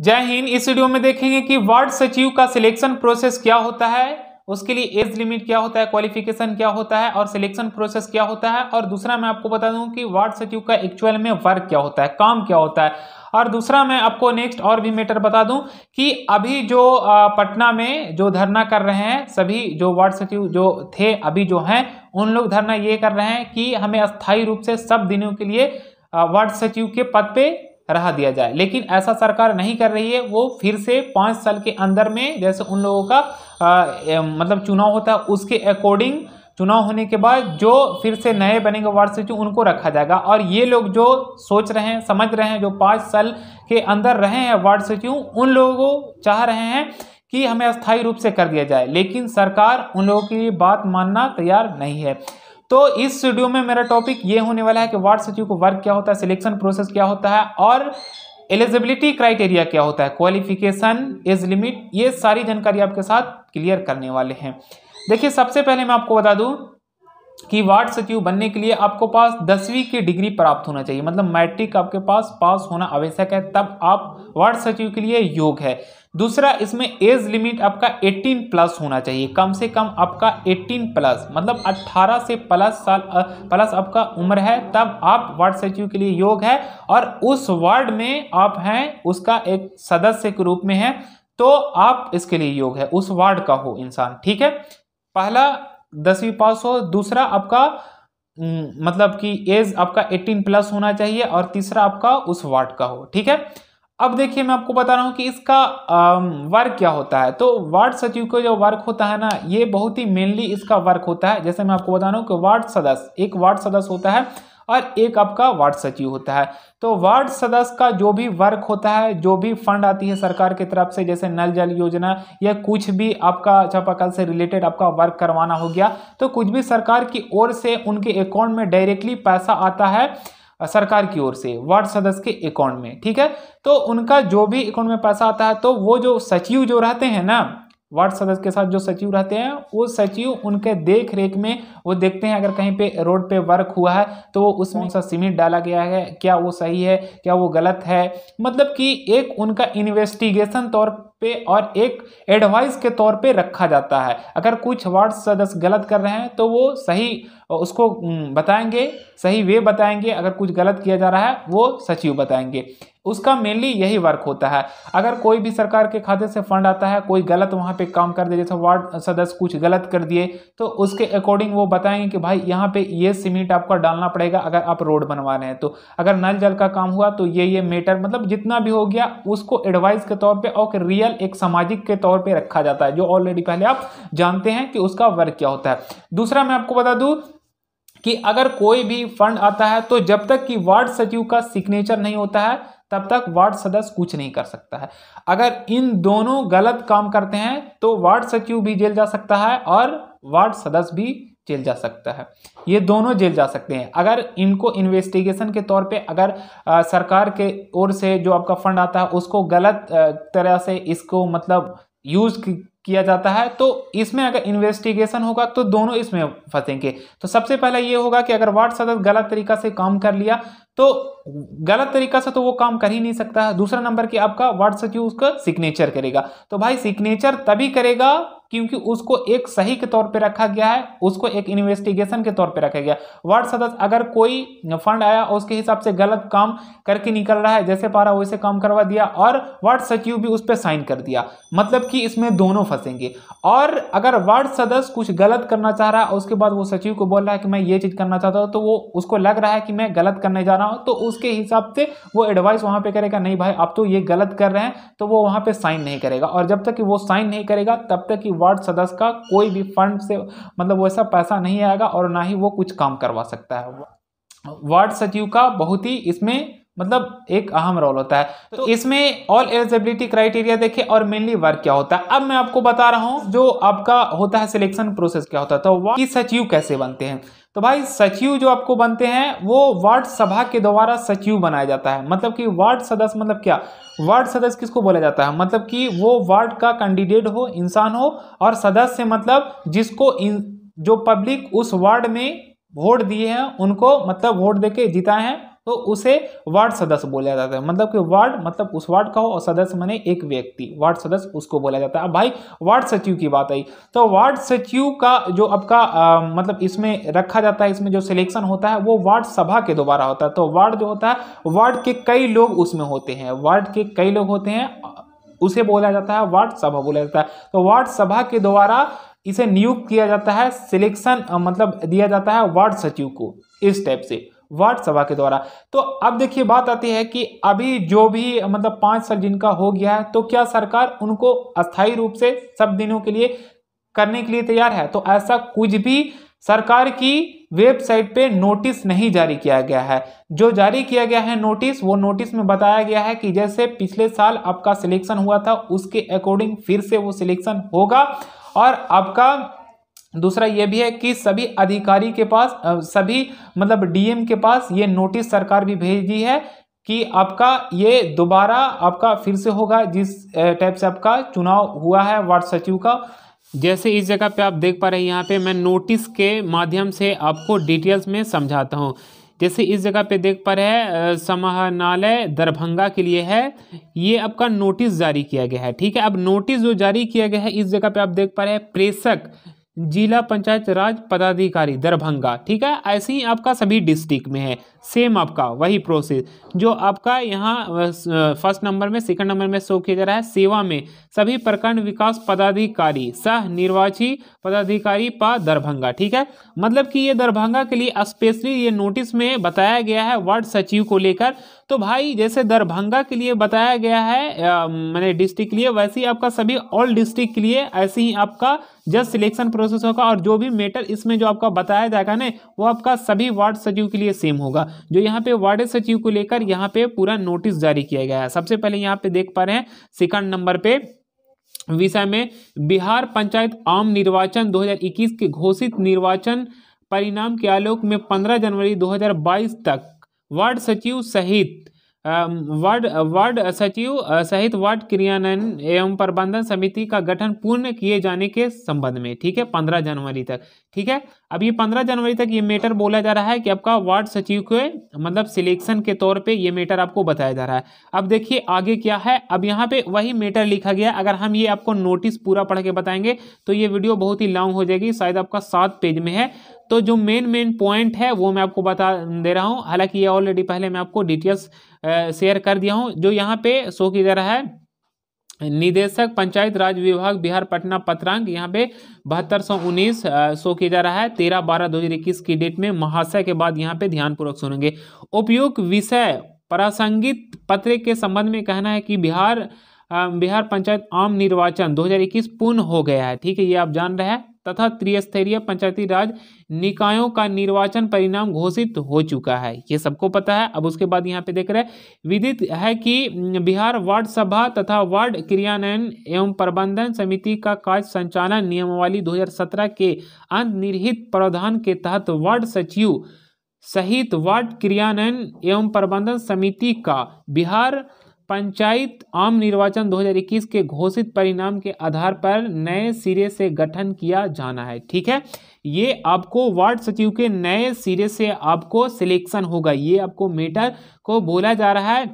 जय हिंद इस वीडियो में देखेंगे कि वार्ड सचिव का सिलेक्शन प्रोसेस क्या होता है उसके लिए एज लिमिट क्या होता है क्वालिफिकेशन क्या होता है और सिलेक्शन प्रोसेस क्या होता है और दूसरा मैं आपको बता दूं कि वार्ड सचिव का एक्चुअल में वर्क क्या होता है काम क्या होता है और दूसरा मैं आपको नेक्स्ट और भी मैटर बता दूं कि अभी जो पटना में जो धरना कर रहे हैं सभी जो वार्ड सचिव जो थे अभी जो हैं उन लोग धरना ये कर रहे हैं कि हमें अस्थायी रूप से सब दिनों के लिए वार्ड सचिव के पद पर रहा दिया जाए लेकिन ऐसा सरकार नहीं कर रही है वो फिर से पाँच साल के अंदर में जैसे उन लोगों का आ, मतलब चुनाव होता है उसके अकॉर्डिंग चुनाव होने के बाद जो फिर से नए बनेंगे वार्ड सचिव उनको रखा जाएगा और ये लोग जो सोच रहे हैं समझ रहे हैं जो पाँच साल के अंदर रहे हैं वार्ड सचिव उन लोगों को चाह रहे हैं कि हमें अस्थायी रूप से कर दिया जाए लेकिन सरकार उन लोगों की बात मानना तैयार नहीं है तो इस वीडियो में मेरा टॉपिक ये होने वाला है कि वार्ड सचिव को वर्क क्या होता है सिलेक्शन प्रोसेस क्या होता है और एलिजिबिलिटी क्राइटेरिया क्या होता है क्वालिफिकेशन एज लिमिट ये सारी जानकारी आपके साथ क्लियर करने वाले हैं देखिए सबसे पहले मैं आपको बता दूँ कि वार्ड सचिव बनने के लिए आपको पास दसवीं की डिग्री प्राप्त होना चाहिए मतलब मैट्रिक आपके पास पास होना आवश्यक है तब आप वार्ड सचिव के लिए योग है दूसरा इसमें एज लिमिट आपका 18 प्लस होना चाहिए कम से कम आपका 18 प्लस मतलब 18 से प्लस साल प्लस आपका उम्र है तब आप वार्ड सचिव के लिए योग है और उस वार्ड में आप हैं उसका एक सदस्य के रूप में है तो आप इसके लिए योग है उस वार्ड का हो इंसान ठीक है पहला दसवीं पास हो दूसरा आपका मतलब कि एज आपका 18 प्लस होना चाहिए और तीसरा आपका उस वार्ड का हो ठीक है अब देखिए मैं आपको बता रहा हूँ कि इसका वर्क क्या होता है तो वार्ड सचिव का जो वर्क होता है ना ये बहुत ही मेनली इसका वर्क होता है जैसे मैं आपको बता रहा हूँ कि वार्ड सदस्य एक वार्ड सदस्य होता है और एक आपका वार्ड सचिव होता है तो वार्ड सदस्य का जो भी वर्क होता है जो भी फंड आती है सरकार की तरफ से जैसे नल जल योजना या कुछ भी आपका चापाकल से रिलेटेड आपका वर्क करवाना हो गया तो कुछ भी सरकार की ओर से उनके अकाउंट में डायरेक्टली पैसा आता है सरकार की ओर से वार्ड सदस्य के अकाउंट में ठीक है तो उनका जो भी अकाउंट में पैसा आता है तो वो जो सचिव जो रहते हैं ना वार्ड सदस्य के साथ जो सचिव रहते हैं वो सचिव उनके देख रेख में वो देखते हैं अगर कहीं पे रोड पे वर्क हुआ है तो वो उसमें सा सीमेंट डाला गया है क्या वो सही है क्या वो गलत है मतलब कि एक उनका इन्वेस्टिगेशन तौर पे और एक एडवाइस के तौर पे रखा जाता है अगर कुछ वार्ड सदस्य गलत कर रहे हैं तो वो सही उसको बताएंगे सही वे बताएंगे अगर कुछ गलत किया जा रहा है वो सचिव बताएंगे उसका मेनली यही वर्क होता है अगर कोई भी सरकार के खाते से फंड आता है कोई गलत वहाँ पे काम कर दे जैसे वार्ड सदस्य कुछ गलत कर दिए तो उसके अकॉर्डिंग वो बताएंगे कि भाई यहाँ पे ये सीमेंट आपका डालना पड़ेगा अगर आप रोड बनवा रहे हैं तो अगर नल जल का काम हुआ तो ये ये मेटर मतलब जितना भी हो गया उसको एडवाइस के तौर पर और रियल मटेरियल एक सामाजिक के तौर पे रखा जाता है जो ऑलरेडी पहले आप जानते हैं कि उसका वर्क क्या होता है दूसरा मैं आपको बता दूं कि अगर कोई भी फंड आता है तो जब तक कि वार्ड सचिव का सिग्नेचर नहीं होता है तब तक वार्ड सदस्य कुछ नहीं कर सकता है अगर इन दोनों गलत काम करते हैं तो वार्ड सचिव भी जेल जा सकता है और वार्ड सदस्य भी जेल जा सकता है ये दोनों जेल जा सकते हैं अगर इनको इन्वेस्टिगेशन के तौर पे अगर आ, सरकार के ओर से जो आपका फंड आता है उसको गलत तरह से इसको मतलब यूज़ किया जाता है तो इसमें अगर इन्वेस्टिगेशन होगा तो दोनों इसमें फंसेंगे तो सबसे पहले ये होगा कि अगर वार्ड सदस्य गलत तरीका से काम कर लिया तो गलत तरीका से तो वो काम कर ही नहीं सकता है दूसरा नंबर कि आपका वार्ड सचिव उसका सिग्नेचर करेगा तो भाई सिग्नेचर तभी करेगा क्योंकि उसको एक सही के तौर पे रखा गया है उसको एक इन्वेस्टिगेशन के तौर पे रखा गया वार्ड सदस्य अगर कोई फंड आया उसके हिसाब से गलत काम करके निकल रहा है जैसे पारा वैसे काम करवा दिया और वार्ड सचिव भी उस पर साइन कर दिया मतलब कि इसमें दोनों फंसेंगे और अगर वार्ड सदस्य कुछ गलत करना चाह रहा है उसके बाद वो सचिव को बोल रहा है कि मैं ये चीज़ करना चाहता हूँ तो वो उसको लग रहा है कि मैं गलत करने जा रहा हूँ तो उसके हिसाब से वो एडवाइस वहाँ पर करेगा नहीं भाई आप तो ये गलत कर रहे हैं तो वो वहाँ पर साइन नहीं करेगा और जब तक कि वो साइन नहीं करेगा तब तक कि वार्ड सदस्य का कोई भी फंड से मतलब वैसा पैसा नहीं आएगा और ना ही वो कुछ काम करवा सकता है वार्ड सचिव का बहुत ही इसमें मतलब एक अहम रोल होता है तो, तो- इसमें ऑल एलिजिबिलिटी क्राइटेरिया देखे और मेनली वर्क क्या होता है अब मैं आपको बता रहा हूँ जो आपका होता है सिलेक्शन प्रोसेस क्या होता है तो वह सचिव कैसे बनते हैं तो भाई सचिव जो आपको बनते हैं वो वार्ड सभा के द्वारा सचिव बनाया जाता है मतलब कि वार्ड सदस्य मतलब क्या वार्ड सदस्य किसको बोला जाता है मतलब कि वो वार्ड का कैंडिडेट हो इंसान हो और सदस्य मतलब जिसको इन जो पब्लिक उस वार्ड में वोट दिए हैं उनको मतलब वोट देके जीता है तो उसे वार्ड सदस्य बोला जाता है मतलब कि वार्ड मतलब उस वार्ड का हो और सदस्य माने एक व्यक्ति वार्ड सदस्य उसको बोला जाता है अब भाई वार्ड सचिव की बात आई तो वार्ड सचिव का जो आपका मतलब इसमें रखा जाता है इसमें जो सिलेक्शन होता है वो वार्ड सभा के द्वारा होता है तो वार्ड जो होता है वार्ड के कई लोग उसमें होते हैं वार्ड के कई लोग होते हैं उसे बोला जाता है वार्ड सभा बोला जाता है तो वार्ड सभा के द्वारा इसे नियुक्त किया जाता है सिलेक्शन मतलब दिया जाता है वार्ड सचिव को इस टाइप से वार्ड सभा के द्वारा तो अब देखिए बात आती है कि अभी जो भी मतलब पाँच साल जिनका हो गया है तो क्या सरकार उनको अस्थायी रूप से सब दिनों के लिए करने के लिए तैयार है तो ऐसा कुछ भी सरकार की वेबसाइट पे नोटिस नहीं जारी किया गया है जो जारी किया गया है नोटिस वो नोटिस में बताया गया है कि जैसे पिछले साल आपका सिलेक्शन हुआ था उसके अकॉर्डिंग फिर से वो सिलेक्शन होगा और आपका दूसरा ये भी है कि सभी अधिकारी के पास सभी मतलब डीएम के पास ये नोटिस सरकार भी भेज दी है कि आपका ये दोबारा आपका फिर से होगा जिस टाइप से आपका चुनाव हुआ है वार्ड सचिव का जैसे इस जगह पे आप देख पा रहे हैं यहाँ पे मैं नोटिस के माध्यम से आपको डिटेल्स में समझाता हूँ जैसे इस जगह पे देख पा रहे हैं समाहरणालय दरभंगा के लिए है ये आपका नोटिस जारी किया गया है ठीक है अब नोटिस जो जारी किया गया है इस जगह पे आप देख पा रहे हैं प्रेषक जिला पंचायत राज पदाधिकारी दरभंगा ठीक है ऐसे ही आपका सभी डिस्ट्रिक्ट में है सेम आपका वही प्रोसेस जो आपका यहाँ फर्स्ट नंबर में सेकंड नंबर में शो किया जा रहा है सेवा में सभी प्रखंड विकास पदाधिकारी सह निर्वाची पदाधिकारी पा दरभंगा ठीक है मतलब कि ये दरभंगा के लिए स्पेशली ये नोटिस में बताया गया है वार्ड सचिव को लेकर तो भाई जैसे दरभंगा के लिए बताया गया है मैंने डिस्ट्रिक्ट के लिए वैसे ही आपका सभी ऑल डिस्ट्रिक्ट के लिए ऐसे ही आपका जस्ट सिलेक्शन प्रोसेस होगा और जो भी मेटर इसमें जो आपका बताया जाएगा ना वो आपका सभी वार्ड सचिव के लिए सेम होगा जो यहाँ पे वार्ड सचिव को लेकर यहाँ पे पूरा नोटिस जारी किया गया है सबसे पहले यहाँ पे देख पा रहे हैं सेकंड नंबर पे विषय में बिहार पंचायत आम निर्वाचन 2021 के घोषित निर्वाचन परिणाम के आलोक में 15 जनवरी 2022 तक वार्ड सचिव सहित वार्ड वार्ड सचिव सहित वार्ड क्रियान्वयन एवं प्रबंधन समिति का गठन पूर्ण किए जाने के संबंध में ठीक है पंद्रह जनवरी तक ठीक है अब ये पंद्रह जनवरी तक ये मैटर बोला जा रहा है कि आपका वार्ड सचिव के मतलब सिलेक्शन के तौर पे ये मैटर आपको बताया जा रहा है अब देखिए आगे क्या है अब यहाँ पे वही मैटर लिखा गया अगर हम ये आपको नोटिस पूरा पढ़ के बताएंगे तो ये वीडियो बहुत ही लॉन्ग हो जाएगी शायद आपका सात पेज में है तो जो मेन मेन पॉइंट है वो मैं आपको बता दे रहा हूँ हालांकि ये ऑलरेडी पहले मैं आपको डिटेल्स शेयर कर दिया हूँ जो यहाँ पे शो किया जा रहा है निदेशक पंचायत राज विभाग बिहार पटना पत्रांक यहाँ पे बहत्तर सौ उन्नीस शो किया जा रहा है तेरह बारह दो हज़ार इक्कीस की डेट में महाशय के बाद यहाँ पे ध्यानपूर्वक सुनेंगे उपयुक्त विषय प्रासंगिक पत्र के संबंध में कहना है कि बिहार बिहार पंचायत आम निर्वाचन 2021 पूर्ण हो गया है ठीक है ये आप जान रहे हैं तथा त्रिस्तरीय पंचायती राज निकायों का निर्वाचन परिणाम घोषित हो चुका है ये सबको पता है अब उसके बाद यहाँ पे देख रहे हैं विदित है कि बिहार वार्ड सभा तथा वार्ड क्रियान्वयन एवं प्रबंधन समिति का कार्य संचालन नियमावली 2017 के अंतर्निहित प्रावधान के तहत वार्ड सचिव सहित वार्ड क्रियान्वयन एवं प्रबंधन समिति का बिहार पंचायत आम निर्वाचन 2021 के घोषित परिणाम के आधार पर नए सिरे से गठन किया जाना है ठीक है ये आपको वार्ड सचिव के नए सिरे से आपको सिलेक्शन होगा ये आपको मेटर को बोला जा रहा है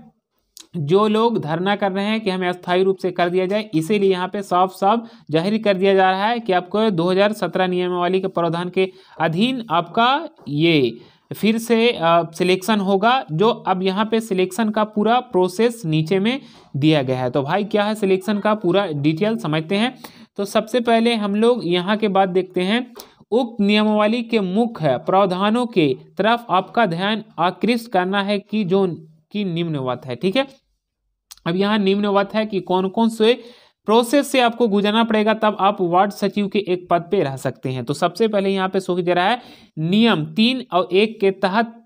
जो लोग धरना कर रहे हैं कि हमें अस्थायी रूप से कर दिया जाए इसीलिए यहाँ पे साफ साफ जाहिर कर दिया जा रहा है कि आपको 2017 नियमावली के प्रावधान के अधीन आपका ये फिर से सिलेक्शन होगा जो अब यहाँ पे सिलेक्शन का पूरा प्रोसेस नीचे में दिया गया है तो भाई क्या है सिलेक्शन का पूरा डिटेल समझते हैं तो सबसे पहले हम लोग यहाँ के बाद देखते हैं उक्त नियमावली के मुख्य प्रावधानों के तरफ आपका ध्यान आकृष्ट करना है कि जो की निम्नवत है ठीक है अब यहाँ निम्नवत है कि कौन कौन से प्रोसेस से आपको गुजरना पड़ेगा तब आप वार्ड सचिव के एक पद पे रह सकते हैं तो सबसे पहले यहाँ पे सूख रहा है नियम तीन और एक के तहत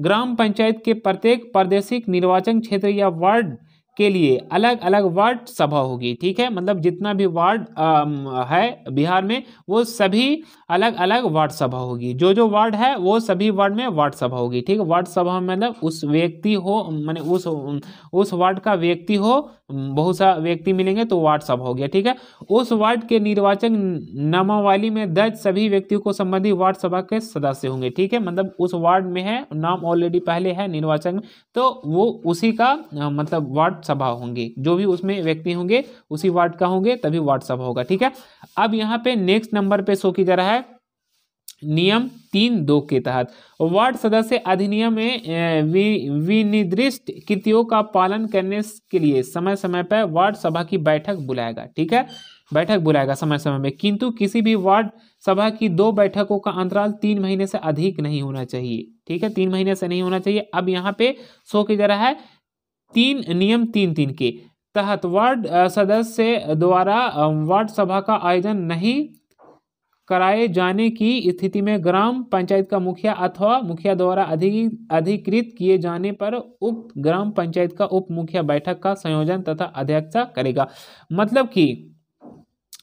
ग्राम पंचायत के प्रत्येक प्रादेशिक निर्वाचन क्षेत्र या वार्ड के लिए अलग अलग वार्ड सभा होगी ठीक है मतलब जितना भी वार्ड है बिहार में वो सभी अलग अलग वार्ड सभा होगी जो जो वार्ड है वो सभी वार्ड में वार्ड सभा होगी ठीक है वार्ड सभा मतलब उस व्यक्ति हो मैंने उस उस वार्ड का व्यक्ति हो बहुत सा व्यक्ति मिलेंगे तो वार्ड सब हो गया ठीक है उस वार्ड के निर्वाचन नामावली में दर्ज सभी व्यक्तियों को संबंधित वार्ड सभा के सदस्य होंगे ठीक है मतलब उस वार्ड में है नाम ऑलरेडी पहले है निर्वाचन तो वो उसी का मतलब वार्ड सभा होंगे जो भी उसमें व्यक्ति होंगे उसी वार्ड का होंगे तभी वार्ड सभा होगा ठीक है अब यहाँ पे नेक्स्ट नंबर पे शो की जा रहा है नियम तीन दो के तहत वार्ड सदस्य अधिनियम में विनिर्दिष्ट कृतियों का पालन करने के लिए समय समय पर वार्ड सभा की बैठक बुलाएगा ठीक है बैठक बुलाएगा समय समय में किंतु किसी भी वार्ड सभा की दो बैठकों का अंतराल तीन महीने से अधिक नहीं होना चाहिए ठीक है तीन महीने से नहीं होना चाहिए अब यहाँ पे सो के जा रहा है तीन नियम तीन तीन के तहत वार्ड सदस्य द्वारा वार्ड सभा का आयोजन नहीं कराए जाने की स्थिति में ग्राम पंचायत का मुखिया अथवा मुखिया द्वारा अधिकृत किए जाने पर उप ग्राम पंचायत का उप मुखिया बैठक का संयोजन तथा अध्यक्षता करेगा मतलब कि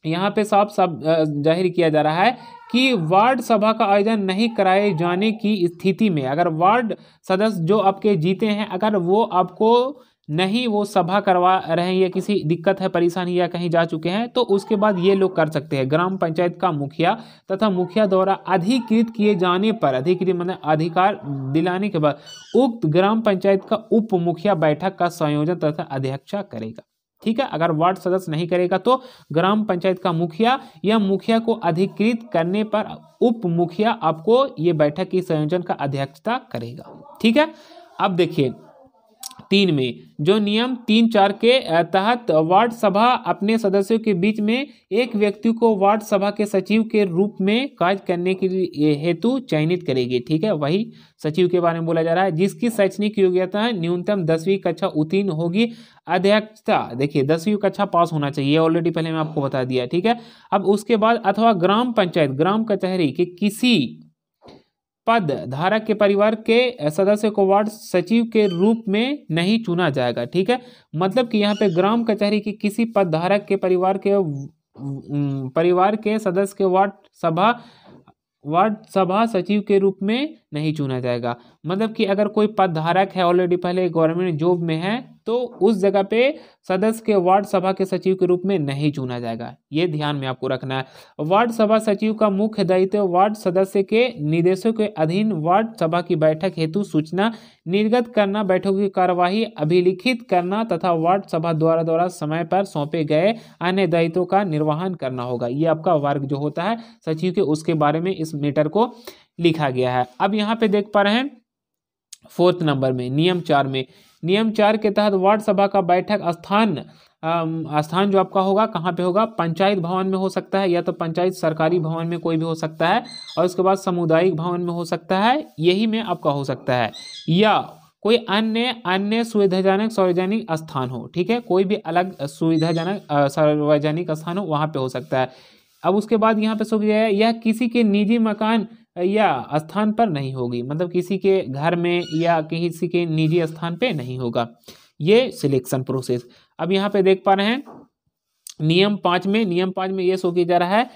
यहाँ पे साफ साफ जाहिर किया जा रहा है कि वार्ड सभा का आयोजन नहीं कराए जाने की स्थिति में अगर वार्ड सदस्य जो आपके जीते हैं अगर वो आपको नहीं वो सभा करवा रहे हैं या किसी दिक्कत है परेशानी या कहीं जा चुके हैं तो उसके बाद ये लोग कर सकते हैं ग्राम पंचायत का मुखिया तथा मुखिया द्वारा अधिकृत किए जाने पर अधिकृत मतलब अधिकार दिलाने के बाद उक्त ग्राम पंचायत का उप मुखिया बैठक का संयोजन तथा अध्यक्षा करेगा ठीक है अगर वार्ड सदस्य नहीं करेगा तो ग्राम पंचायत का मुखिया या मुखिया को अधिकृत करने पर उप मुखिया आपको ये बैठक की संयोजन का अध्यक्षता करेगा ठीक है अब देखिए तीन में जो नियम तीन चार के तहत वार्ड सभा अपने सदस्यों के बीच में एक व्यक्ति को वार्ड सभा के सचिव के रूप में कार्य करने के लिए हेतु चयनित करेगी ठीक है वही सचिव के बारे में बोला जा रहा है जिसकी शैक्षणिक योग्यता न्यूनतम दसवीं कक्षा उत्तीर्ण होगी अध्यक्षता देखिए दसवीं कक्षा पास होना चाहिए ऑलरेडी पहले मैं आपको बता दिया ठीक है अब उसके बाद अथवा ग्राम पंचायत ग्राम कचहरी के किसी पद धारक के परिवार के सदस्य को वार्ड सचिव के रूप में नहीं चुना जाएगा ठीक है मतलब कि यहाँ पे ग्राम कचहरी के किसी पद धारक के परिवार के परिवार के सदस्य के वार्ड सभा वार्ड सभा सचिव के रूप में नहीं चुना जाएगा मतलब कि अगर कोई पद धारक है ऑलरेडी पहले गवर्नमेंट जॉब में है तो उस जगह पे सदस्य के वार्ड सभा के सचिव के रूप में नहीं चुना जाएगा ये ध्यान में आपको रखना है वार्ड सभा सचिव का मुख्य दायित्व वार्ड सदस्य के निर्देशों के अधीन वार्ड सभा की बैठक हेतु सूचना निर्गत करना बैठकों की कार्यवाही अभिलिखित करना तथा वार्ड सभा द्वारा द्वारा समय पर सौंपे गए अन्य दायित्वों का निर्वहन करना होगा ये आपका वर्ग जो होता है सचिव के उसके बारे में इस मीटर को लिखा गया है अब यहाँ पे देख पा रहे हैं फोर्थ नंबर में नियम चार में नियम चार के तहत वार्ड सभा का बैठक स्थान स्थान जो आपका होगा कहाँ पे होगा पंचायत भवन में हो सकता है या तो पंचायत सरकारी भवन में कोई भी हो सकता है और उसके बाद सामुदायिक भवन में हो सकता है यही में आपका हो सकता है या कोई अन्य अन्य सुविधाजनक सार्वजनिक स्थान हो ठीक है कोई भी अलग सुविधाजनक सार्वजनिक स्थान हो वहाँ पे हो सकता है अब उसके बाद यहाँ पे सुख गया है यह किसी के निजी मकान या स्थान पर नहीं होगी मतलब किसी के घर में या किसी के निजी स्थान पे नहीं होगा ये सिलेक्शन प्रोसेस अब यहाँ पे देख पा रहे हैं नियम पाँच में नियम पाँच में ये शो किया जा रहा है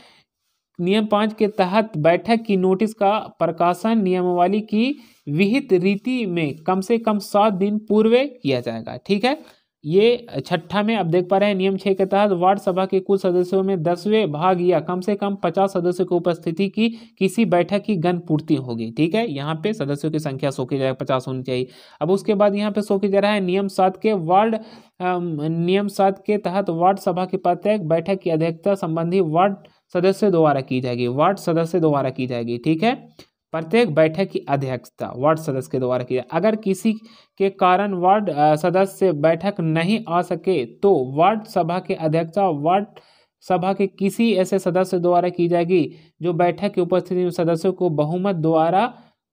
नियम पाँच के तहत बैठक की नोटिस का प्रकाशन नियमावली की विहित रीति में कम से कम सात दिन पूर्व किया जाएगा ठीक है ये छठा में आप देख पा रहे हैं नियम छः के तहत वार्ड सभा के कुल सदस्यों में दसवें भाग या कम से कम पचास सदस्यों की उपस्थिति की किसी बैठक की गण पूर्ति होगी ठीक है यहाँ पे सदस्यों की संख्या सौ की जगह पचास होनी चाहिए अब उसके बाद यहाँ पे सौ की जगह है नियम सात के वार्ड नियम सात के तहत वार्ड सभा के प्रत्येक बैठक की अध्यक्षता संबंधी वार्ड सदस्य द्वारा की जाएगी वार्ड सदस्य द्वारा की जाएगी ठीक है प्रत्येक बैठक की अध्यक्षता वार्ड सदस्य के द्वारा किया अगर किसी के कारण वार्ड सदस्य बैठक नहीं आ सके तो वार्ड सभा के अध्यक्षता वार्ड सभा के किसी ऐसे सदस्य द्वारा की जाएगी जो बैठक की उपस्थिति में सदस्यों को बहुमत द्वारा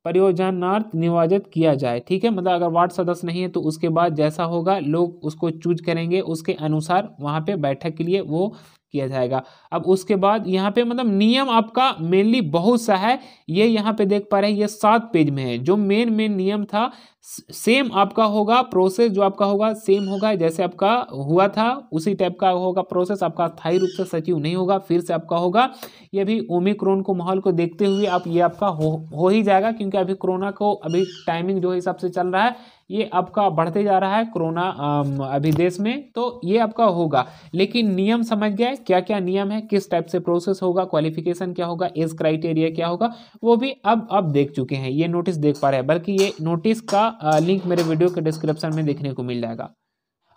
प्रयोजनार्थ निवाजित किया जाए ठीक है मतलब अगर वार्ड सदस्य नहीं है तो उसके बाद जैसा होगा लोग उसको चूज करेंगे उसके अनुसार वहाँ पे बैठक के लिए वो किया जाएगा अब उसके बाद यहाँ पे मतलब नियम आपका मेनली बहुत सा है ये यहाँ पे देख पा रहे हैं ये सात पेज में है जो मेन मेन नियम था सेम आपका होगा प्रोसेस जो आपका होगा सेम होगा जैसे आपका हुआ था उसी टाइप का होगा प्रोसेस आपका स्थायी रूप से सचिव नहीं होगा फिर से आपका होगा ये भी ओमिक्रोन को माहौल को देखते हुए आप ये आपका हो, हो ही जाएगा क्योंकि अभी कोरोना को अभी टाइमिंग जो हिसाब से चल रहा है ये आपका बढ़ते जा रहा है कोरोना अभी देश में तो ये आपका होगा लेकिन नियम समझ गया क्या क्या नियम है किस टाइप से प्रोसेस होगा क्वालिफिकेशन क्या होगा एज क्राइटेरिया क्या होगा वो भी अब अब देख चुके हैं ये नोटिस देख पा रहे हैं बल्कि ये नोटिस का लिंक मेरे वीडियो के डिस्क्रिप्शन में देखने को मिल जाएगा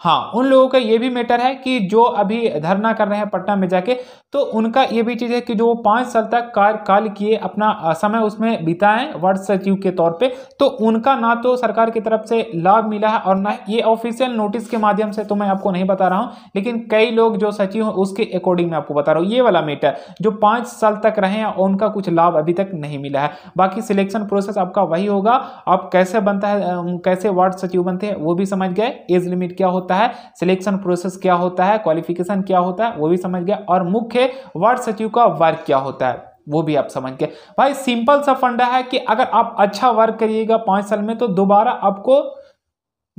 हाँ उन लोगों का ये भी मैटर है कि जो अभी धरना कर रहे हैं पटना में जाके तो उनका ये भी चीज़ है कि जो वो पाँच साल तक कार्यकाल किए अपना समय उसमें बिताएं वार्ड सचिव के तौर पे तो उनका ना तो सरकार की तरफ से लाभ मिला है और ना ये ऑफिशियल नोटिस के माध्यम से तो मैं आपको नहीं बता रहा हूँ लेकिन कई लोग जो सचिव हैं उसके अकॉर्डिंग मैं आपको बता रहा हूँ ये वाला मैटर जो पाँच साल तक रहे हैं और उनका कुछ लाभ अभी तक नहीं मिला है बाकी सिलेक्शन प्रोसेस आपका वही होगा आप कैसे बनता है कैसे वार्ड सचिव बनते हैं वो भी समझ गए एज लिमिट क्या होता है होता है सिलेक्शन प्रोसेस क्या होता है क्वालिफिकेशन क्या होता है वो भी समझ गया और मुख्य वार्ड सचिव का वर्क क्या होता है वो भी आप समझ गए भाई सिंपल सा फंडा है कि अगर आप अच्छा वर्क करिएगा पाँच साल में तो दोबारा आपको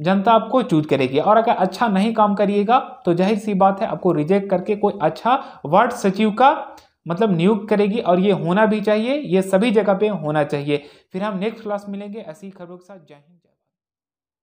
जनता आपको चूज करेगी और अगर अच्छा नहीं काम करिएगा तो जाहिर सी बात है आपको रिजेक्ट करके कोई अच्छा वार्ड सचिव का मतलब नियुक्त करेगी और ये होना भी चाहिए ये सभी जगह पे होना चाहिए फिर हम नेक्स्ट क्लास मिलेंगे ऐसी खबरों के साथ जय हिंद